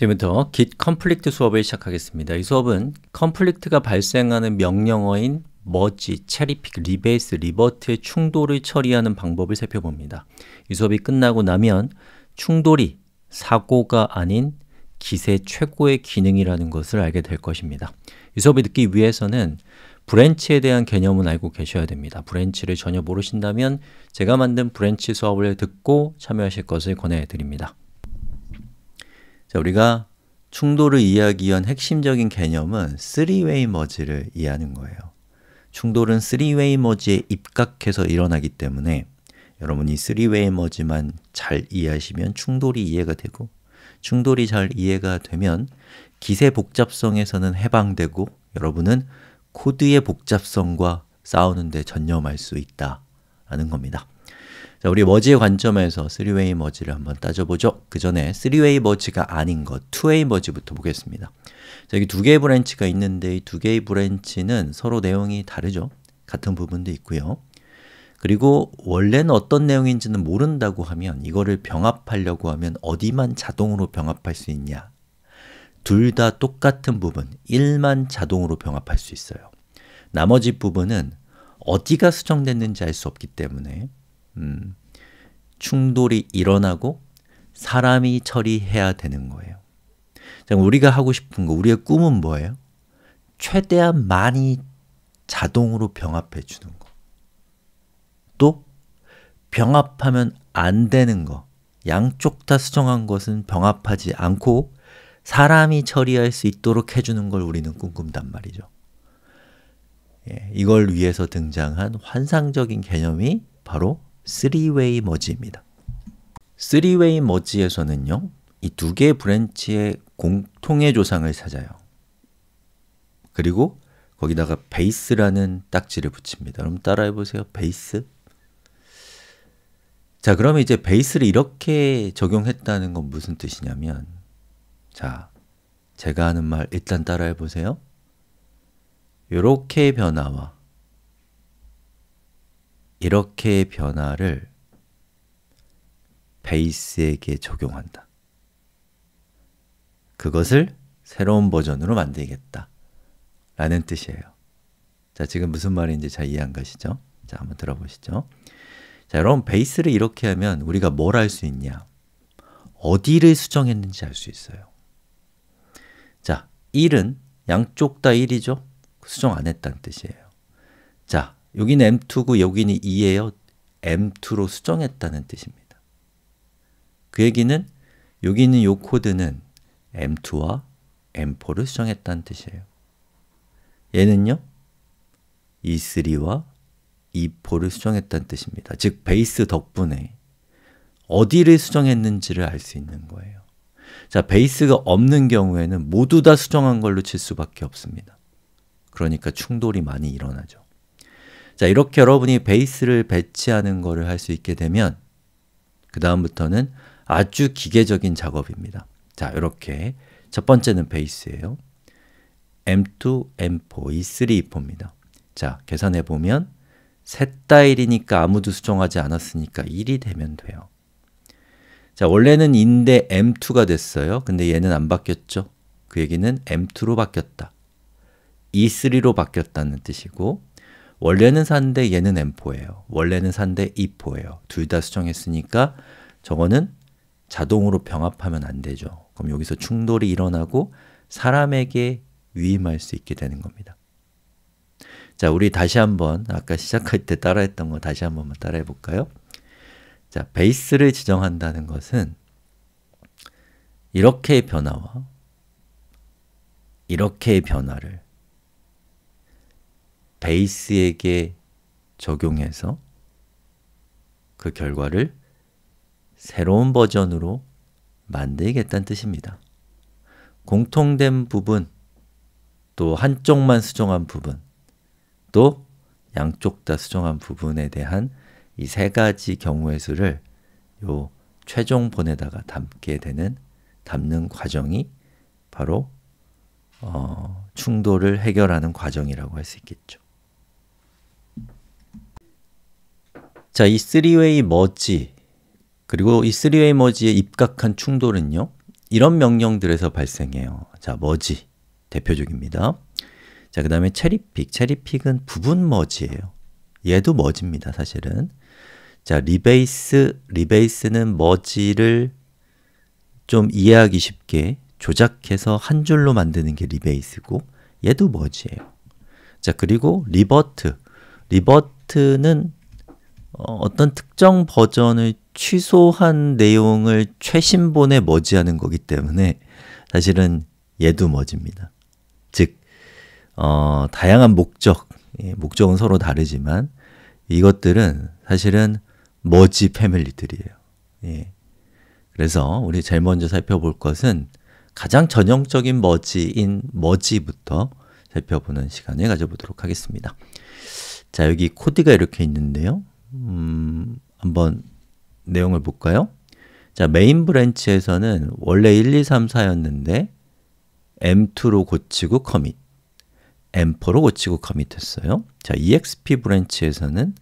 지금부터 git 컴플릭트 수업을 시작하겠습니다. 이 수업은 컴플릭트가 발생하는 명령어인 머지, 체리픽, 리베이스, 리버트의 충돌을 처리하는 방법을 살펴봅니다. 이 수업이 끝나고 나면 충돌이 사고가 아닌 기세 최고의 기능이라는 것을 알게 될 것입니다. 이 수업을 듣기 위해서는 브랜치에 대한 개념은 알고 계셔야 됩니다. 브랜치를 전혀 모르신다면 제가 만든 브랜치 수업을 듣고 참여하실 것을 권해드립니다. 자, 우리가 충돌을 이해하기 위한 핵심적인 개념은 3웨이 w 머지를 이해하는 거예요. 충돌은 3웨이 w 머지에 입각해서 일어나기 때문에 여러분이 3웨이 w 머지만 잘 이해하시면 충돌이 이해가 되고 충돌이 잘 이해가 되면 기세 복잡성에서는 해방되고 여러분은 코드의 복잡성과 싸우는데 전념할 수 있다라는 겁니다. 자, 우리 머지의 관점에서 3way 머지를 한번 따져보죠. 그 전에 3way 머지가 아닌 것, 2way 머지부터 보겠습니다. 자, 여기 두 개의 브랜치가 있는데 이 두 개의 브랜치는 서로 내용이 다르죠. 같은 부분도 있고요. 그리고 원래는 어떤 내용인지는 모른다고 하면 이거를 병합하려고 하면 어디만 자동으로 병합할 수 있냐? 둘 다 똑같은 부분, 1만 자동으로 병합할 수 있어요. 나머지 부분은 어디가 수정됐는지 알 수 없기 때문에 음, 충돌이 일어나고 사람이 처리해야 되는 거예요. 우리가 하고 싶은 거, 우리의 꿈은 뭐예요? 최대한 많이 자동으로 병합해 주는 거. 또 병합하면 안 되는 거. 양쪽 다 수정한 것은 병합하지 않고 사람이 처리할 수 있도록 해주는 걸 우리는 꿈꾼단 말이죠. 예, 이걸 위해서 등장한 환상적인 개념이 바로 쓰리웨이 머지입니다. 쓰리웨이 머지에서는요. 이 두 개의 브랜치의 공통의 조상을 찾아요. 그리고 거기다가 베이스라는 딱지를 붙입니다. 그럼 따라해 보세요. 베이스. 자, 그러면 이제 베이스를 이렇게 적용했다는 건 무슨 뜻이냐면 자, 제가 하는 말 일단 따라해 보세요. 요렇게 변화와 이렇게 변화를 베이스에게 적용한다. 그것을 새로운 버전으로 만들겠다. 라는 뜻이에요. 자, 지금 무슨 말인지 잘 이해 안 가시죠? 자, 한번 들어보시죠. 자, 여러분, 베이스를 이렇게 하면 우리가 뭘 알 수 있냐? 어디를 수정했는지 알 수 있어요. 자, 1은 양쪽 다 1이죠? 수정 안 했다는 뜻이에요. 자, 여기는 M2고 여기는 E예요. M2로 수정했다는 뜻입니다. 그 얘기는 여기 있는 요 코드는 M2와 M4를 수정했다는 뜻이에요. 얘는요? E3와 E4를 수정했다는 뜻입니다. 즉, 베이스 덕분에 어디를 수정했는지를 알 수 있는 거예요. 자, 베이스가 없는 경우에는 모두 다 수정한 걸로 칠 수밖에 없습니다. 그러니까 충돌이 많이 일어나죠. 자, 이렇게 여러분이 베이스를 배치하는 것을 할 수 있게 되면 그 다음부터는 아주 기계적인 작업입니다. 자, 이렇게 첫 번째는 베이스예요. M2, M4, E3, E4입니다. 자, 계산해 보면 셋다 1이니까 아무도 수정하지 않았으니까 1이 되면 돼요. 자, 원래는 인데 M2가 됐어요. 근데 얘는 안 바뀌었죠? 그 얘기는 M2로 바뀌었다. E3로 바뀌었다는 뜻이고 원래는 4인데 얘는 M4예요. 원래는 4인데 E4예요. 둘 다 수정했으니까 저거는 자동으로 병합하면 안 되죠. 그럼 여기서 충돌이 일어나고 사람에게 위임할 수 있게 되는 겁니다. 자, 우리 다시 한번 아까 시작할 때 따라했던 거 다시 한번만 따라해 볼까요? 자, 베이스를 지정한다는 것은 이렇게의 변화와 이렇게의 변화를 베이스에게 적용해서 그 결과를 새로운 버전으로 만들겠다는 뜻입니다. 공통된 부분, 또 한쪽만 수정한 부분, 또 양쪽 다 수정한 부분에 대한 이 세 가지 경우의 수를 요 최종 본에다가 담게 되는 담는 과정이 바로 어, 충돌을 해결하는 과정이라고 할 수 있겠죠. 자, 이 3way 머지 그리고 이 3way 머지에 입각한 충돌은요. 이런 명령들에서 발생해요. 자, 머지 대표적입니다. 자, 그 다음에 체리픽, 체리픽은 부분 머지예요. 얘도 머지입니다, 사실은. 자, 리베이스, 리베이스는 머지를 좀 이해하기 쉽게 조작해서 한 줄로 만드는 게 리베이스고 얘도 머지예요. 자, 그리고 리버트, 리버트는 어, 어떤 특정 버전을 취소한 내용을 최신본에 머지하는 거기 때문에 사실은 얘도 머지입니다 즉, 어, 다양한 목적, 예, 목적은 서로 다르지만 이것들은 사실은 머지 패밀리들이에요. 예. 그래서 우리 제일 먼저 살펴볼 것은 가장 전형적인 머지인 머지부터 살펴보는 시간을 가져보도록 하겠습니다. 자, 여기 코드가 이렇게 있는데요. 음, 한번 내용을 볼까요? 자, 메인 브랜치에서는 원래 1, 2, 3, 4였는데 m2로 고치고 커밋, m4로 고치고 커밋했어요. 자, exp 브랜치에서는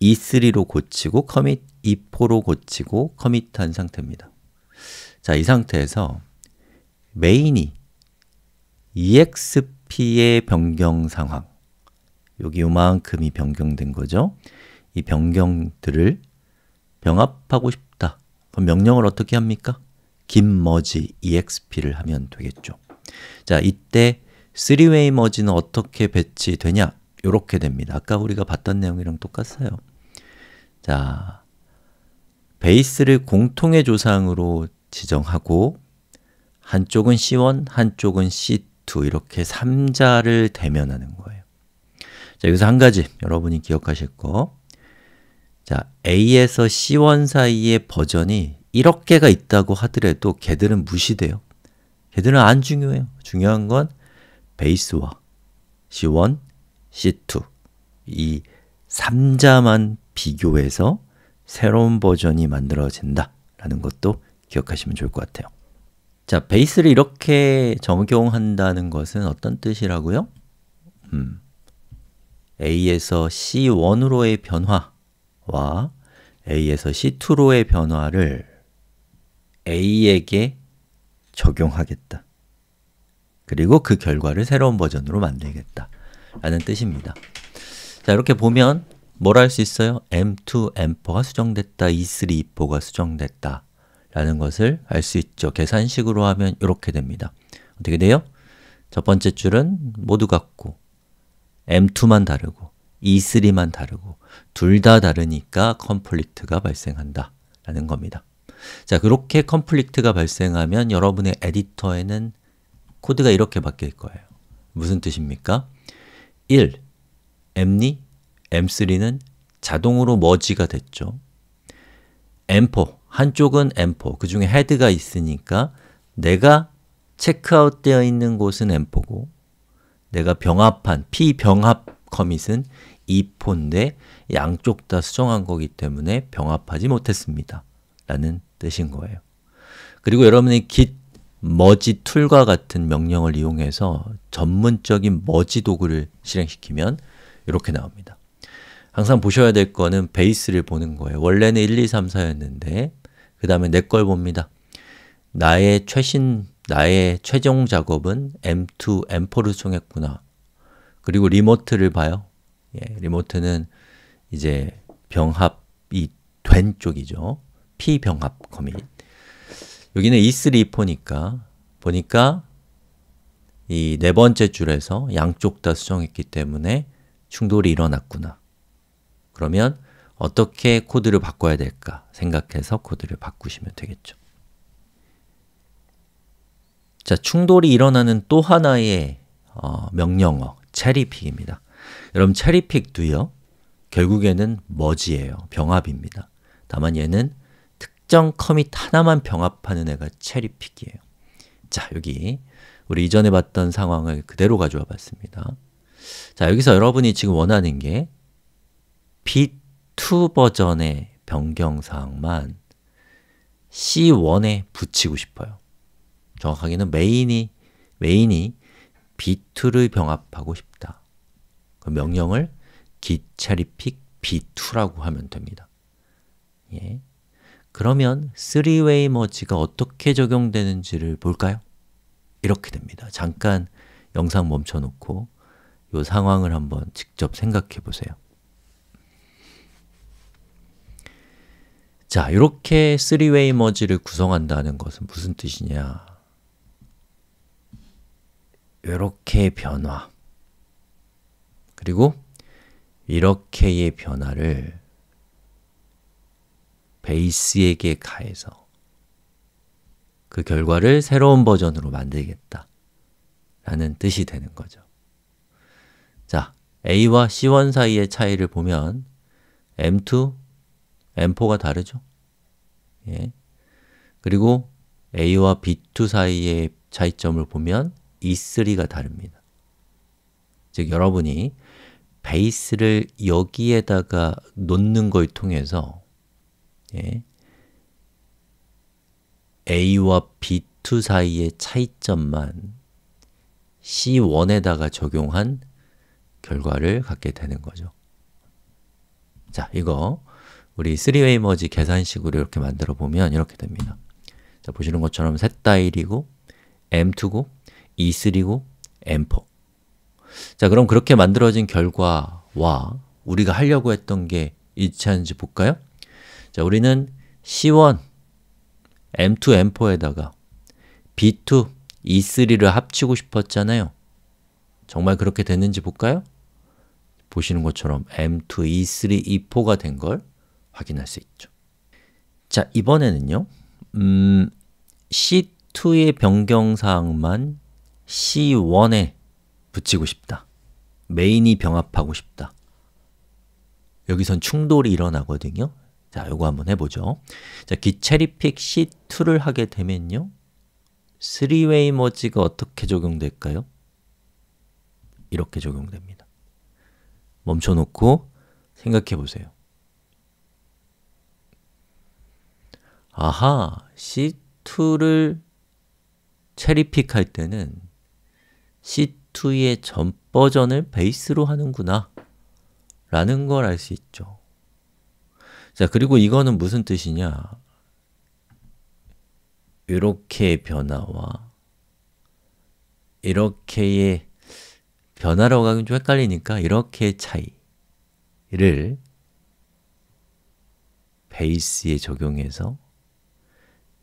e3로 고치고 커밋, e4로 고치고 커밋한 상태입니다. 자, 이 상태에서 메인이 exp의 변경 상황, 여기 요만큼이 변경된 거죠. 이 변경들을 병합하고 싶다. 그럼 명령을 어떻게 합니까? 김머지 exp를 하면 되겠죠. 자, 이때 3way 머지는 어떻게 배치되냐? 이렇게 됩니다. 아까 우리가 봤던 내용이랑 똑같아요. 자, 베이스를 공통의 조상으로 지정하고 한쪽은 C1, 한쪽은 C2 이렇게 3자를 대면하는 거예요. 자, 여기서 한 가지 여러분이 기억하실 거 자, A에서 C1 사이의 버전이 이렇게가 있다고 하더라도 걔들은 무시돼요. 걔들은 안 중요해요. 중요한 건 베이스와 C1, C2 이 3자만 비교해서 새로운 버전이 만들어진다라는 것도 기억하시면 좋을 것 같아요. 자, 베이스를 이렇게 적용한다는 것은 어떤 뜻이라고요? 음, A에서 C1으로의 변화 와 A에서 C2로의 변화를 A에게 적용하겠다. 그리고 그 결과를 새로운 버전으로 만들겠다. 라는 뜻입니다. 자, 이렇게 보면 뭘 할 수 있어요? M2, M4가 수정됐다, E3, E4가 수정됐다. 라는 것을 알 수 있죠. 계산식으로 하면 이렇게 됩니다. 어떻게 돼요? 첫 번째 줄은 모두 같고 M2만 다르고 E3만 다르고 둘 다 다르니까 컴플리트가 발생한다 라는 겁니다. 자, 그렇게 컴플릭트가 발생하면 여러분의 에디터에는 코드가 이렇게 바뀔 거예요. 무슨 뜻입니까? 1. m2, m3는 자동으로 머지가 됐죠. m4, 한쪽은 m4, 그 중에 헤드가 있으니까 내가 체크아웃 되어 있는 곳은 m4고 내가 병합한, 피병합 커밋은 2포인데 양쪽 다 수정한 거기 때문에 병합하지 못했습니다. 라는 뜻인 거예요. 그리고 여러분이 git 머지 툴과 같은 명령을 이용해서 전문적인 머지 도구를 실행시키면 이렇게 나옵니다. 항상 보셔야 될 거는 베이스를 보는 거예요. 원래는 1, 2, 3, 4였는데 그 다음에 내 걸 봅니다. 나의 최신, 나의 최종 작업은 M2, M4를 수정했구나. 그리고 리모트를 봐요. 예, 리모트는 이제 병합이 된 쪽이죠. 피병합 커밋. 여기는 E3포니까 보니까 이 네 번째 줄에서 양쪽 다 수정했기 때문에 충돌이 일어났구나. 그러면 어떻게 코드를 바꿔야 될까 생각해서 코드를 바꾸시면 되겠죠. 자, 충돌이 일어나는 또 하나의 어, 명령어, 체리픽입니다. 여러분 체리픽도요. 결국에는 머지예요. 병합입니다. 다만 얘는 특정 커밋 하나만 병합하는 애가 체리픽이에요. 자, 여기 우리 이전에 봤던 상황을 그대로 가져와 봤습니다. 자, 여기서 여러분이 지금 원하는 게 B2 버전의 변경사항만 C1에 붙이고 싶어요. 정확하게는 메인이 메인이 B2를 병합하고 싶다. 그 명령을 git 기차리픽 B2라고 하면 됩니다. 예. 그러면 3way 머지가 어떻게 적용되는지를 볼까요? 이렇게 됩니다. 잠깐 영상 멈춰놓고 이 상황을 한번 직접 생각해 보세요. 자, 이렇게 3way 머지를 구성한다는 것은 무슨 뜻이냐? 이렇게 변화 그리고 이렇게의 변화를 베이스에게 가해서 그 결과를 새로운 버전으로 만들겠다 라는 뜻이 되는 거죠. 자, A와 C1 사이의 차이를 보면 M2, M4가 다르죠? 예. 그리고 A와 B2 사이의 차이점을 보면 E3가 다릅니다. 즉 여러분이 베이스를 여기에다가 놓는 걸 통해서 예? A와 B2 사이의 차이점만 C1에다가 적용한 결과를 갖게 되는 거죠. 자, 이거 우리 3웨이 머지 계산식으로 이렇게 만들어 보면 이렇게 됩니다. 자, 보시는 것처럼 셋 다 1이고 M2고 E3고 M4 자, 그럼 그렇게 만들어진 결과와 우리가 하려고 했던 게 일치하는지 볼까요? 자, 우리는 C1, M2, M4에다가 B2, E3를 합치고 싶었잖아요. 정말 그렇게 됐는지 볼까요? 보시는 것처럼 M2, E3, E4가 된 걸 확인할 수 있죠. 자, 이번에는요. 음, C2의 변경사항만 C1에 붙이고 싶다. 메인이 병합하고 싶다. 여기선 충돌이 일어나거든요. 자, 요거 한번 해보죠. 자, 기체리픽 C2를 하게 되면요. 3웨이 머지가 어떻게 적용될까요? 이렇게 적용됩니다. 멈춰놓고 생각해보세요. 아하, C2를 체리픽 할 때는 C2 2의 전 버전을 베이스로 하는구나 라는 걸 알 수 있죠. 자 그리고 이거는 무슨 뜻이냐 이렇게 변화와 이렇게의 변화라고 하긴 좀 헷갈리니까 이렇게의 차이를 베이스에 적용해서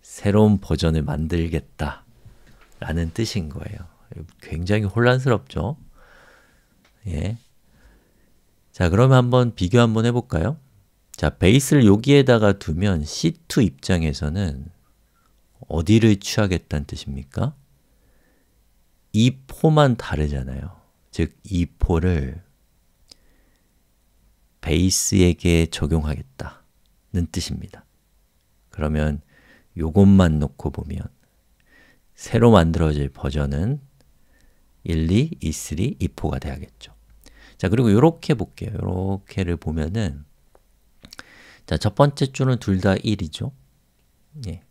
새로운 버전을 만들겠다 라는 뜻인 거예요. 굉장히 혼란스럽죠. 예. 자, 그러 한번 비교 한번 해볼까요? 자, 베이스를 여기에다가 두면 C2 입장에서는 어디를 취하겠다는 뜻입니까? 이 포만 다르잖아요. 즉, 이 포를 베이스에게 적용하겠다는 뜻입니다. 그러면 요것만 놓고 보면 새로 만들어질 버전은 1, 2, 2, 3, 2, 4가 돼야겠죠. 자, 그리고 이렇게 볼게요. 이렇게를 보면은 자, 첫 번째 줄은 둘 다 1이죠. 예.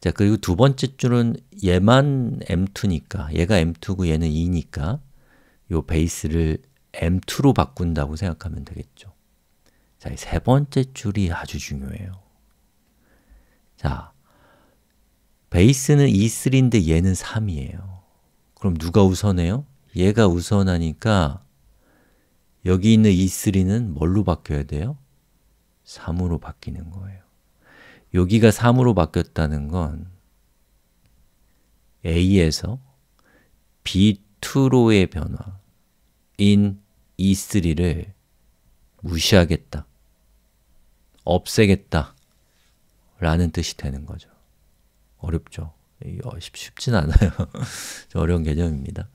자, 그리고 두 번째 줄은 얘만 m2니까 얘가 m2고 얘는 2니까 요 베이스를 m2로 바꾼다고 생각하면 되겠죠. 자, 세 번째 줄이 아주 중요해요. 자, 베이스는 2, 3인데 얘는 3이에요. 그럼 누가 우선해요? 얘가 우선하니까 여기 있는 E3는 뭘로 바뀌어야 돼요? 3으로 바뀌는 거예요. 여기가 3으로 바뀌었다는 건 A에서 B2로의 변화 in E3를 무시하겠다, 없애겠다 라는 뜻이 되는 거죠. 어렵죠. 어, 쉽진 않아요. 어려운 개념입니다.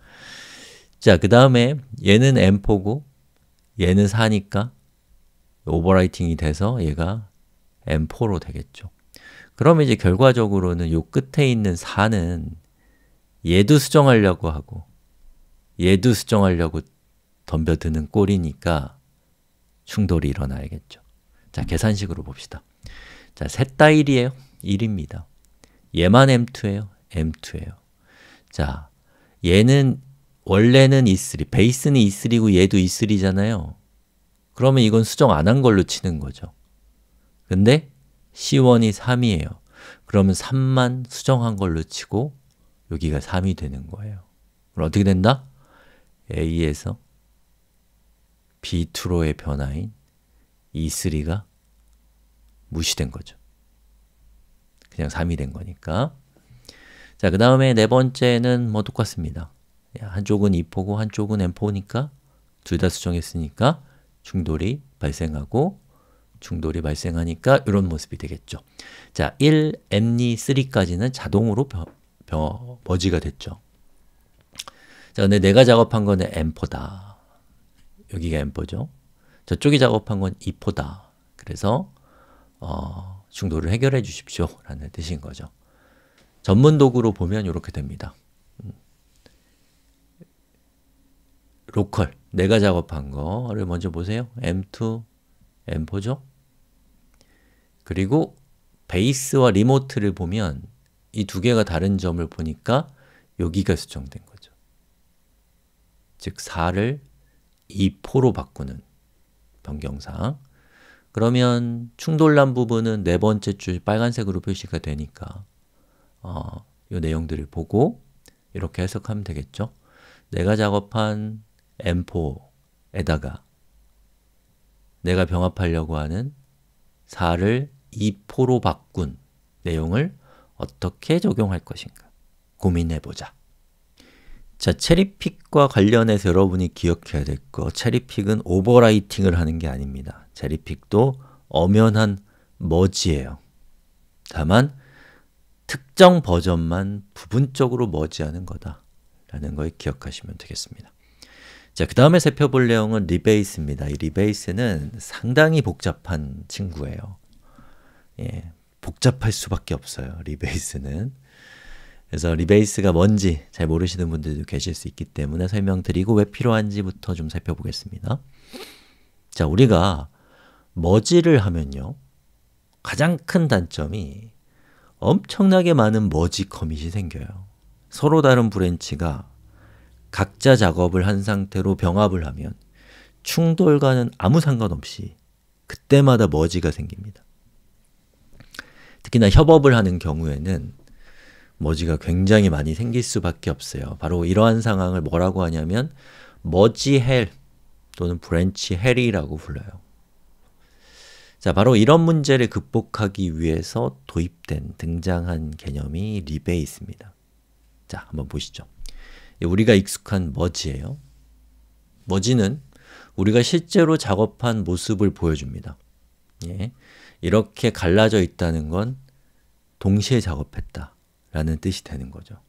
자, 그 다음에 얘는 M4고 얘는 4니까 오버라이팅이 돼서 얘가 M4로 되겠죠. 그러 이제 결과적으로는 요 끝에 있는 4는 얘도 수정하려고 하고 얘도 수정하려고 덤벼드는 꼴이니까 충돌이 일어나야겠죠. 자, 계산식으로 봅시다. 자, 셋 다 1이에요. 1입니다. 얘만 M2예요. M2예요. 자, 얘는 원래는 E3, 베이스는 E3고 얘도 E3잖아요. 그러면 이건 수정 안 한 걸로 치는 거죠. 근데 C1이 3이에요. 그러면 3만 수정한 걸로 치고 여기가 3이 되는 거예요. 그럼 어떻게 된다? A에서 B2로의 변화인 E3가 무시된 거죠. 그냥 3이 된 거니까. 자, 그 다음에 네 번째는 뭐 똑같습니다. 한쪽은 2포고 한쪽은 M4니까 둘 다 수정했으니까 충돌이 발생하고 충돌이 발생하니까 이런 모습이 되겠죠. 자, 1, M2, 3까지는 자동으로 벼, 벼, 머지가 됐죠. 자, 근데 내가 작업한 거는 M4다. 여기가 M4죠. 저쪽이 작업한 건 2포다. 그래서 어, 충돌을 해결해 주십시오 라는 뜻인 거죠. 전문 도구로 보면 이렇게 됩니다. 음. 로컬, 내가 작업한 거를 먼저 보세요. M2, M4죠? 그리고 베이스와 리모트를 보면 이 두 개가 다른 점을 보니까 여기가 수정된 거죠. 즉 4를 2포로 바꾸는 변경사항 그러면 충돌란 부분은 네 번째 줄 빨간색으로 표시가 되니까 어, 이 내용들을 보고 이렇게 해석하면 되겠죠. 내가 작업한 M4에다가 내가 병합하려고 하는 4를 2포로 바꾼 내용을 어떻게 적용할 것인가 고민해보자. 자, 체리픽과 관련해서 여러분이 기억해야 될거 체리픽은 오버라이팅을 하는 게 아닙니다. 제리픽도 엄연한 머지예요. 다만 특정 버전만 부분적으로 머지하는 거다라는 걸 기억하시면 되겠습니다. 자, 그 다음에 살펴볼 내용은 리베이스입니다. 이 리베이스는 상당히 복잡한 친구예요. 예, 복잡할 수밖에 없어요. 리베이스는. 그래서 리베이스가 뭔지 잘 모르시는 분들도 계실 수 있기 때문에 설명드리고 왜 필요한지부터 좀 살펴보겠습니다. 자, 우리가 머지를 하면요. 가장 큰 단점이 엄청나게 많은 머지 커밋이 생겨요. 서로 다른 브랜치가 각자 작업을 한 상태로 병합을 하면 충돌과는 아무 상관없이 그때마다 머지가 생깁니다. 특히나 협업을 하는 경우에는 머지가 굉장히 많이 생길 수밖에 없어요. 바로 이러한 상황을 뭐라고 하냐면 머지 헬 또는 브랜치 헬이라고 불러요. 자, 바로 이런 문제를 극복하기 위해서 도입된, 등장한 개념이 리베이스입니다. 자, 한번 보시죠. 우리가 익숙한 머지예요. 머지는 우리가 실제로 작업한 모습을 보여줍니다. 예, 이렇게 갈라져 있다는 건 동시에 작업했다 라는 뜻이 되는 거죠.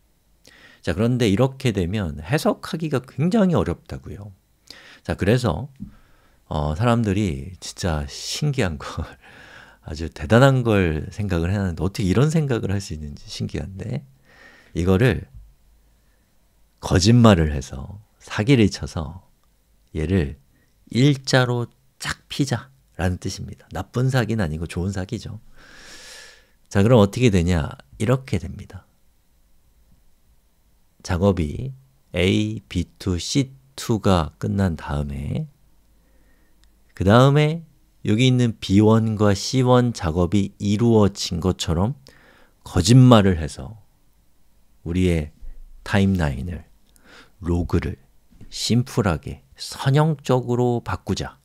자, 그런데 이렇게 되면 해석하기가 굉장히 어렵다고요. 자, 그래서 어, 사람들이 진짜 신기한 걸 아주 대단한 걸 생각을 해놨는데 어떻게 이런 생각을 할 수 있는지 신기한데 이거를 거짓말을 해서 사기를 쳐서 얘를 일자로 쫙 피자라는 뜻입니다. 나쁜 사기는 아니고 좋은 사기죠. 자 그럼 어떻게 되냐 이렇게 됩니다. 작업이 A, B2, C2가 끝난 다음에 그 다음에 여기 있는 B1과 C1 작업이 이루어진 것처럼 거짓말을 해서 우리의 타임라인을, 로그를 심플하게 선형적으로 바꾸자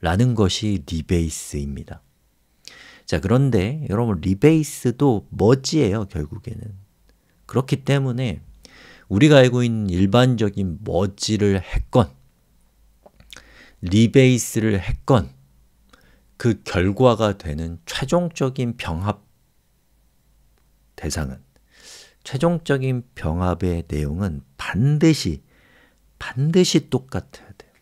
라는 것이 리베이스입니다. 자 그런데 여러분 리베이스도 머지예요 결국에는. 그렇기 때문에 우리가 알고 있는 일반적인 머지를 했건 리베이스를 했건 그 결과가 되는 최종적인 병합 대상은 최종적인 병합의 내용은 반드시 반드시 똑같아야 돼요.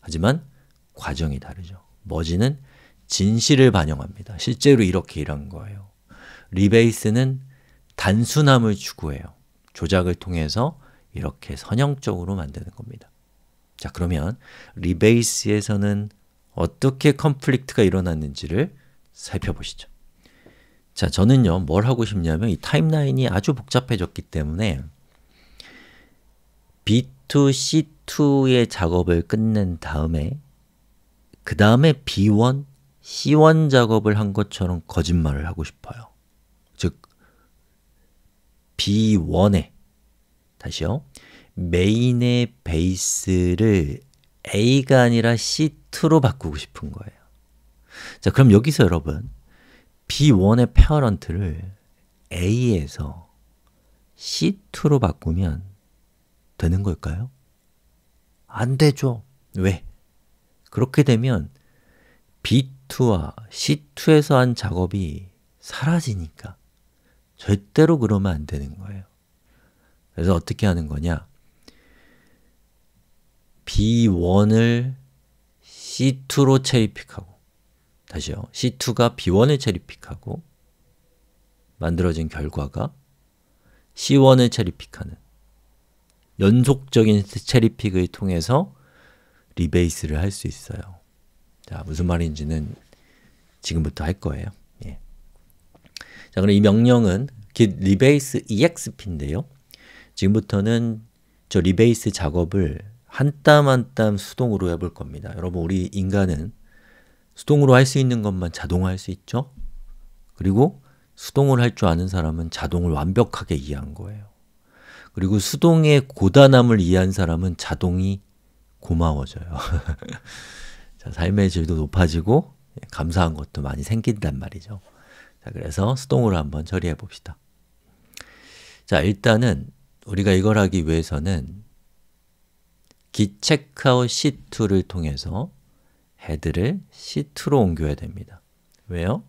하지만 과정이 다르죠. 머지는 진실을 반영합니다. 실제로 이렇게 일한 거예요. 리베이스는 단순함을 추구해요. 조작을 통해서 이렇게 선형적으로 만드는 겁니다. 자, 그러면 리베이스에서는 어떻게 컨플릭트가 일어났는지를 살펴보시죠. 자, 저는요, 뭘 하고 싶냐면 이 타임라인이 아주 복잡해졌기 때문에 B2C2의 작업을 끝낸 다음에 그 다음에 B1, C1 작업을 한 것처럼 거짓말을 하고 싶어요. 즉, B1에 다시요. 메인의 베이스를 A가 아니라 C2로 바꾸고 싶은 거예요. 자, 그럼 여기서 여러분 B1의 패러런트를 A에서 C2로 바꾸면 되는 걸까요? 안 되죠. 왜? 그렇게 되면 B2와 C2에서 한 작업이 사라지니까 절대로 그러면 안 되는 거예요. 그래서 어떻게 하는 거냐? B1을 C2로 체리픽하고 다시요. C2가 B1을 체리픽하고 만들어진 결과가 C1을 체리픽하는 연속적인 체리픽을 통해서 리베이스를 할 수 있어요. 자, 무슨 말인지는 지금부터 할 거예요. 예. 자, 그럼 이 명령은 git r e p a c e exp인데요. 지금부터는 저 리베이스 작업을 한땀한땀 수동으로 해볼 겁니다. 여러분 우리 인간은 수동으로 할 수 있는 것만 자동화할 수 있죠? 그리고 수동을 할 줄 아는 사람은 자동을 완벽하게 이해한 거예요. 그리고 수동의 고단함을 이해한 사람은 자동이 고마워져요. 자, 삶의 질도 높아지고 예, 감사한 것도 많이 생긴단 말이죠. 자, 그래서 수동으로 한번 처리해 봅시다. 자, 일단은 우리가 이걸 하기 위해서는 기체크아웃 C2를 통해서 헤드를 C2로 옮겨야 됩니다. 왜요?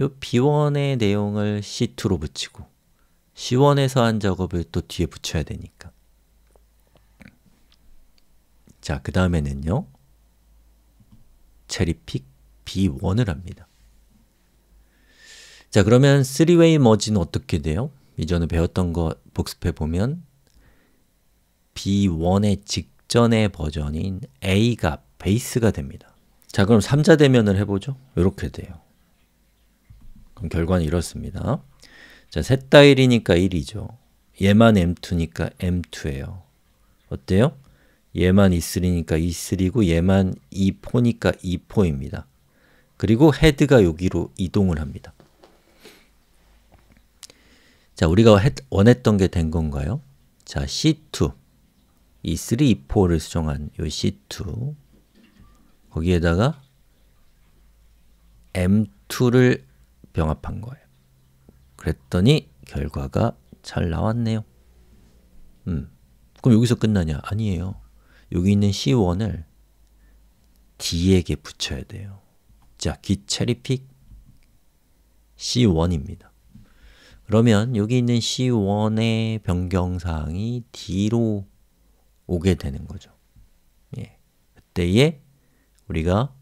요 B1의 내용을 C2로 붙이고 C1에서 한 작업을 또 뒤에 붙여야 되니까. 자, 그 다음에는요. 체리픽 B1을 합니다. 자, 그러면 3웨이 머지는 어떻게 돼요? 이전에 배웠던 거 복습해 보면 B1의 직전의 버전인 A가 베이스가 됩니다. 자 그럼 3자 대면을 해보죠. 이렇게 돼요. 그럼 결과는 이렇습니다. 자, 셋다 1이니까 1이죠. 얘만 M2니까 M2예요. 어때요? 얘만 E3니까 E3고 얘만 E4니까 E4입니다. 그리고 헤드가 여기로 이동을 합니다. 자, 우리가 원했던 게 된 건가요? 자, C2 이 3, 2, 4를 수정한 요 C2 거기에다가 M2를 병합한 거예요. 그랬더니 결과가 잘 나왔네요. 음, 그럼 여기서 끝나냐? 아니에요. 여기 있는 C1을 D에게 붙여야 돼요. 자, g 체리픽 C1입니다. 그러면 여기 있는 C1의 변경사항이 D로 오게 되는 거죠. 예. 그때에 우리가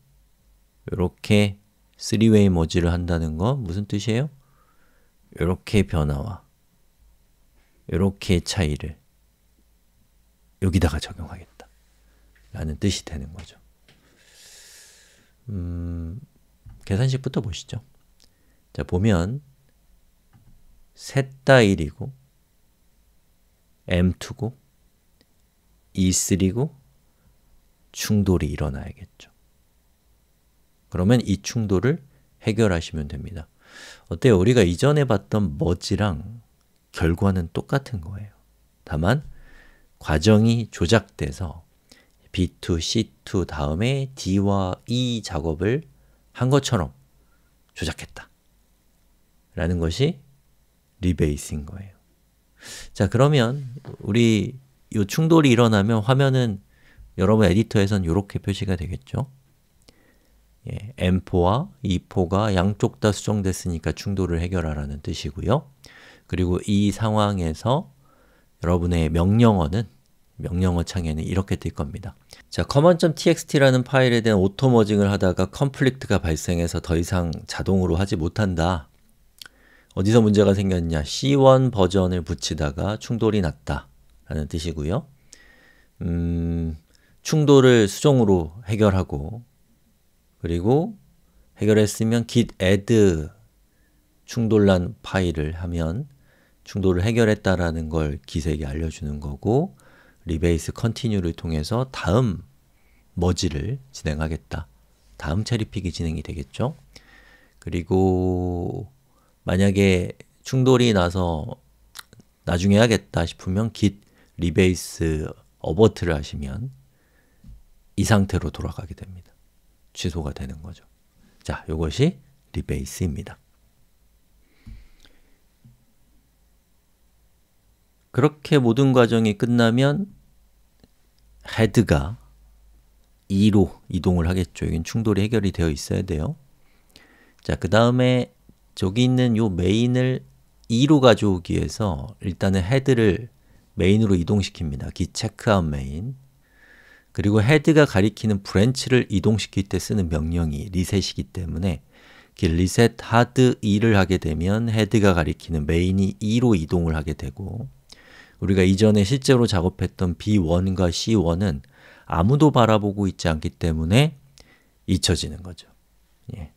이렇게 3way 머지를 한다는 건 무슨 뜻이에요? 이렇게 변화와 이렇게 차이를 여기다가 적용하겠다 라는 뜻이 되는 거죠. 음, 계산식부터 보시죠. 자, 보면 셋다 1이고 m2고 E3고 충돌이 일어나야겠죠. 그러면 이 충돌을 해결하시면 됩니다. 어때요? 우리가 이전에 봤던 머지랑 결과는 똑같은 거예요. 다만 과정이 조작돼서 B2, C2 다음에 D와 E 작업을 한 것처럼 조작했다. 라는 것이 리베이스인 거예요. 자 그러면 우리 이 충돌이 일어나면 화면은 여러분 에디터에선 이렇게 표시가 되겠죠. 예, M4와 E4가 양쪽 다 수정됐으니까 충돌을 해결하라는 뜻이고요. 그리고 이 상황에서 여러분의 명령어는 명령어 창에는 이렇게 뜰 겁니다. 자, command.txt라는 파일에 대한 오토 머징을 하다가 컴플릭트가 발생해서 더 이상 자동으로 하지 못한다. 어디서 문제가 생겼냐? C1 버전을 붙이다가 충돌이 났다. 라는 뜻이고요. 음, 충돌을 수정으로 해결하고 그리고 해결했으면 git add 충돌란 파일을 하면 충돌을 해결했다라는 걸 기색에 알려주는 거고 리베이스 컨티뉴를 통해서 다음 머지를 진행하겠다. 다음 체리픽이 진행이 되겠죠. 그리고 만약에 충돌이 나서 나중에 하겠다 싶으면 git 리베이스 어버트를 하시면 이 상태로 돌아가게 됩니다. 취소가 되는 거죠. 자, 이것이 리베이스입니다. 그렇게 모든 과정이 끝나면 헤드가 2로 이동을 하겠죠. 이건 충돌이 해결이 되어 있어야 돼요. 자, 그 다음에 저기 있는 요 메인을 2로 가져오기 위해서 일단은 헤드를 메인으로 이동시킵니다. git c h 메인 그리고 헤드가 가리키는 브랜치를 이동시킬 때 쓰는 명령이 리셋이기 때문에 git r e s 를 하게 되면 헤드가 가리키는 메인이 e로 이동을 하게 되고 우리가 이전에 실제로 작업했던 b1과 c1은 아무도 바라보고 있지 않기 때문에 잊혀지는 거죠. 예.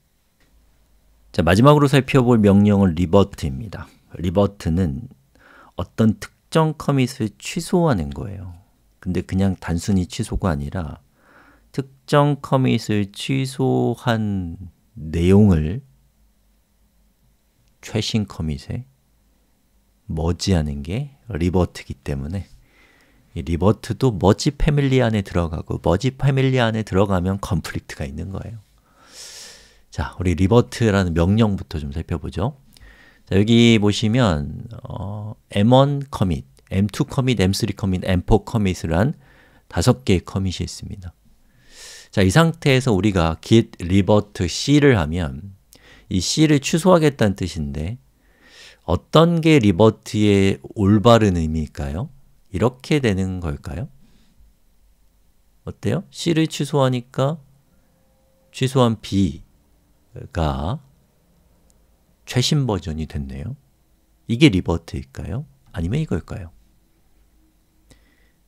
자 마지막으로 살펴볼 명령은 리버트입니다. 리버트는 어떤 특 특정 커밋을 취소하는 거예요. 근데 그냥 단순히 취소가 아니라 특정 커밋을 취소한 내용을 최신 커밋에 머지하는 게 리버트이기 때문에 리버트도 머지 패밀리 안에 들어가고 머지 패밀리 안에 들어가면 컴플릭트가 있는 거예요. 자, 우리 리버트라는 명령부터 좀 살펴보죠. 여기 보시면 어, M1 c o M2 커밋, M3 c o M4 커밋이란 다섯 개의 커밋이 있습니다. 자, 이 상태에서 우리가 git revert c를 하면 이 c를 취소하겠다는 뜻인데 어떤 게 리버트의 올바른 의미일까요? 이렇게 되는 걸까요? 어때요? C를 취소하니까 취소한 B가 최신 버전이 됐네요. 이게 리버트일까요? 아니면 이걸까요?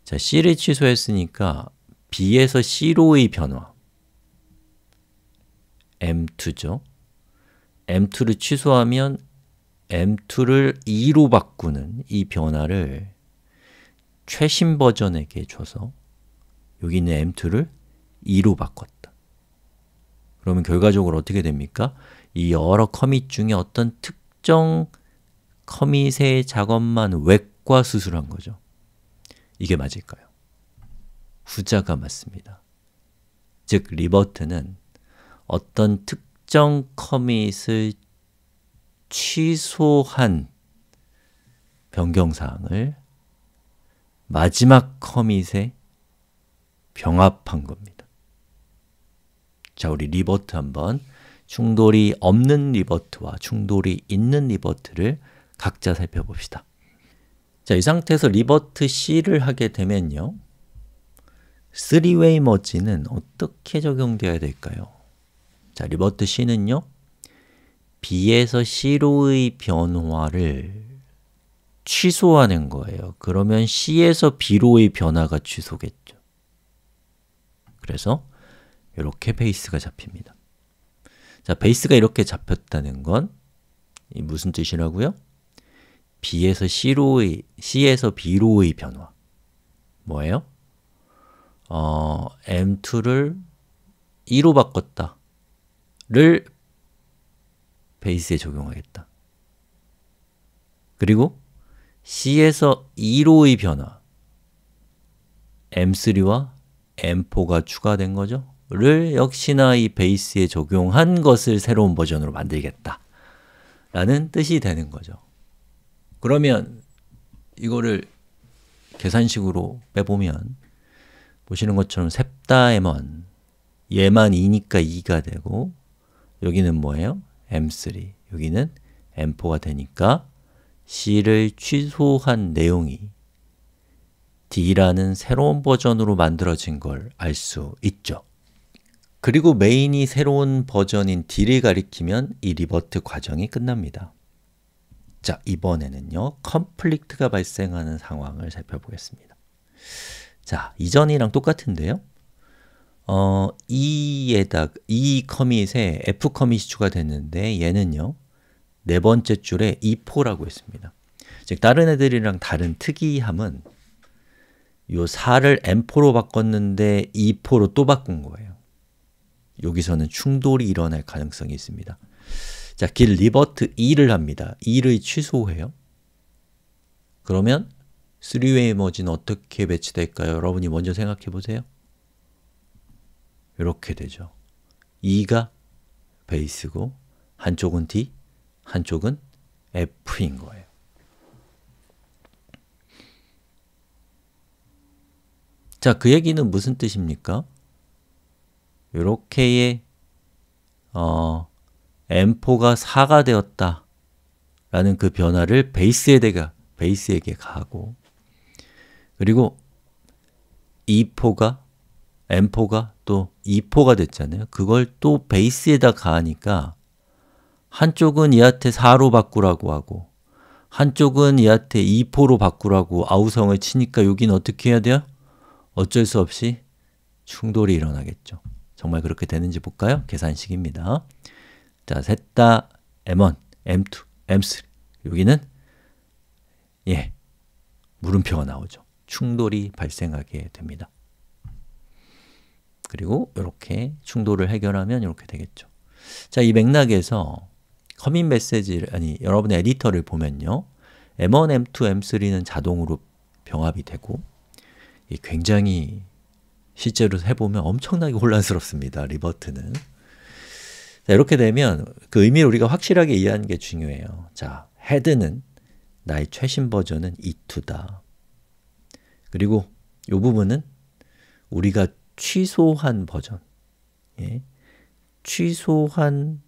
자, C를 취소했으니까 B에서 C로의 변화 M2죠. M2를 취소하면 M2를 2로 바꾸는 이 변화를 최신 버전에게 줘서 여기 있는 M2를 2로 바꿨다. 그러면 결과적으로 어떻게 됩니까? 이 여러 커밋 중에 어떤 특정 커밋의 작업만 외과 수술한 거죠. 이게 맞을까요? 후자가 맞습니다. 즉 리버트는 어떤 특정 커밋을 취소한 변경사항을 마지막 커밋에 병합한 겁니다. 자, 우리 리버트 한번 충돌이 없는 리버트와 충돌이 있는 리버트를 각자 살펴봅시다. 자, 이 상태에서 리버트 C를 하게 되면요. 3웨이 머지는 어떻게 적용되어야 될까요? 자, 리버트 C는요. B에서 C로의 변화를 취소하는 거예요. 그러면 C에서 B로의 변화가 취소겠죠. 그래서 이렇게 베이스가 잡힙니다. 자, 베이스가 이렇게 잡혔다는 건 무슨 뜻이라고요? B에서 C로의, C에서 B로의 변화 뭐예요? 어, M2를 2로 바꿨다 를 베이스에 적용하겠다 그리고 C에서 2로의 변화 M3와 M4가 추가된 거죠 를 역시나 이 베이스에 적용한 것을 새로운 버전으로 만들겠다 라는 뜻이 되는 거죠 그러면 이거를 계산식으로 빼보면 보시는 것처럼 셉다 m1 얘만 2니까 2가 되고 여기는 뭐예요? m3 여기는 m4가 되니까 c를 취소한 내용이 d라는 새로운 버전으로 만들어진 걸 알 수 있죠 그리고 메인이 새로운 버전인 D를 가리키면 이 리버트 과정이 끝납니다. 자, 이번에는요. 컴플릭트가 발생하는 상황을 살펴보겠습니다. 자, 이전이랑 똑같은데요. 어, E에다, 이 e 커밋에 F 커밋이 추가됐는데 얘는요. 네 번째 줄에 E4라고 했습니다. 즉 다른 애들이랑 다른 특이함은 요 4를 M4로 바꿨는데 E4로 또 바꾼 거예요. 여기서는 충돌이 일어날 가능성이 있습니다. 자, 길 리버트 2를 합니다. 2를 취소해요. 그러면 3웨이 머지 어떻게 배치될까요? 여러분이 먼저 생각해 보세요. 이렇게 되죠. 2가 베이스고 한쪽은 D, 한쪽은 F인 거예요. 자, 그 얘기는 무슨 뜻입니까? 이렇게의 어, M4가 4가 되었다 라는 그 변화를 베이스에다가 베이스에게 가고 그리고 2포가 e M4가 또 2포가 e 됐잖아요. 그걸 또 베이스에다 가하니까 한쪽은 이한테 4로 바꾸라고 하고 한쪽은 이한테 2포로 e 바꾸라고 아우성을 치니까 여긴 어떻게 해야 돼요? 어쩔 수 없이 충돌이 일어나겠죠. 정말 그렇게 되는지 볼까요? 계산식입니다. 자, 셋다 m1, m2, m3 여기는 예, 물음표가 나오죠. 충돌이 발생하게 됩니다. 그리고 이렇게 충돌을 해결하면 이렇게 되겠죠. 자, 이 맥락에서 커밋 메시지를, 아니, 여러분의 에디터를 보면요. m1, m2, m3는 자동으로 병합이 되고 굉장히 실제로 해보면 엄청나게 혼란스럽습니다. 리버트는. 자, 이렇게 되면 그 의미를 우리가 확실하게 이해하는 게 중요해요. 자, 헤드는 나의 최신 버전은 E2다. 그리고 이 부분은 우리가 취소한 버전. 예? 취소한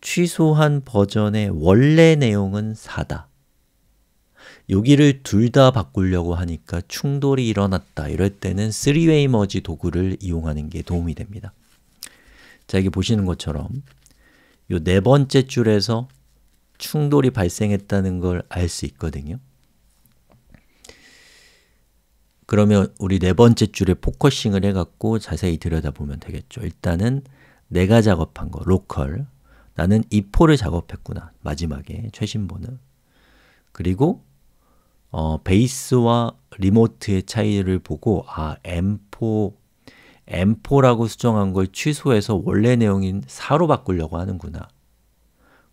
취소한 버전의 원래 내용은 4다. 여기를 둘 다 바꾸려고 하니까 충돌이 일어났다 이럴 때는 3웨이 머지 도구를 이용하는 게 도움이 됩니다. 자 여기 보시는 것처럼 요네 번째 줄에서 충돌이 발생했다는 걸 알 수 있거든요. 그러면 우리 네 번째 줄에 포커싱을 해갖고 자세히 들여다보면 되겠죠. 일단은 내가 작업한 거, 로컬. 나는 이포를 작업했구나, 마지막에, 최신본은. 그리고 어, 베이스와 리모트의 차이를 보고 아 M4 M4라고 수정한 걸 취소해서 원래 내용인 4로 바꾸려고 하는구나.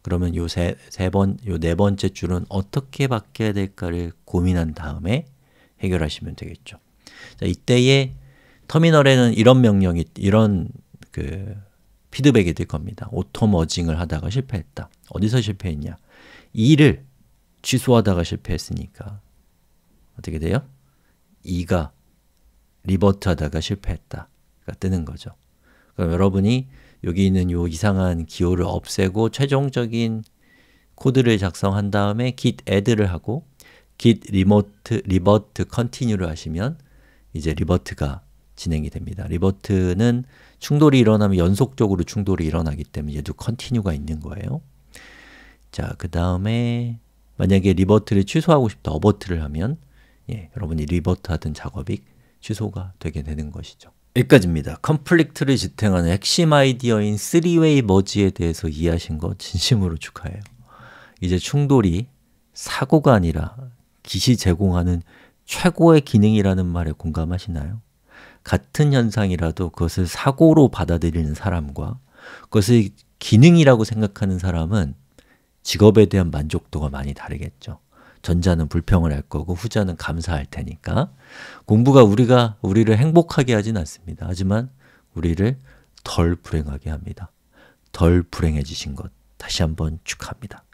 그러면 요세 번, 요 네 번째 줄은 어떻게 바뀌어야 될까를 고민한 다음에 해결하시면 되겠죠. 자, 이때에 터미널에는 이런 명령이 이런 그 피드백이 될 겁니다. 오토 머징을 하다가 실패했다. 어디서 실패했냐? 2를 취소하다가 실패했으니까 어떻게 돼요? 이가 리버트 하다가 실패했다. 가 그러니까 뜨는 거죠. 그럼 여러분이 여기 있는 요 이상한 기호를 없애고 최종적인 코드를 작성한 다음에 git add를 하고 git remote revert continue를 하시면 이제 리버트가 진행이 됩니다. 리버트는 충돌이 일어나면 연속적으로 충돌이 일어나기 때문에 얘도 컨티뉴가 있는 거예요. 자, 그 다음에 만약에 리버트를 취소하고 싶다, 어버트를 하면 예, 여러분이 리버트하던 작업이 취소가 되게 되는 것이죠. 여기까지입니다. 컴플릭트를 지탱하는 핵심 아이디어인 3웨이 머지에 대해서 이해하신 거 진심으로 축하해요. 이제 충돌이 사고가 아니라 기시 제공하는 최고의 기능이라는 말에 공감하시나요? 같은 현상이라도 그것을 사고로 받아들이는 사람과 그것을 기능이라고 생각하는 사람은 직업에 대한 만족도가 많이 다르겠죠. 전자는 불평을 할 거고 후자는 감사할 테니까 공부가 우리가 우리를 행복하게 하진 않습니다. 하지만 우리를 덜 불행하게 합니다. 덜 불행해지신 것 다시 한번 축하합니다.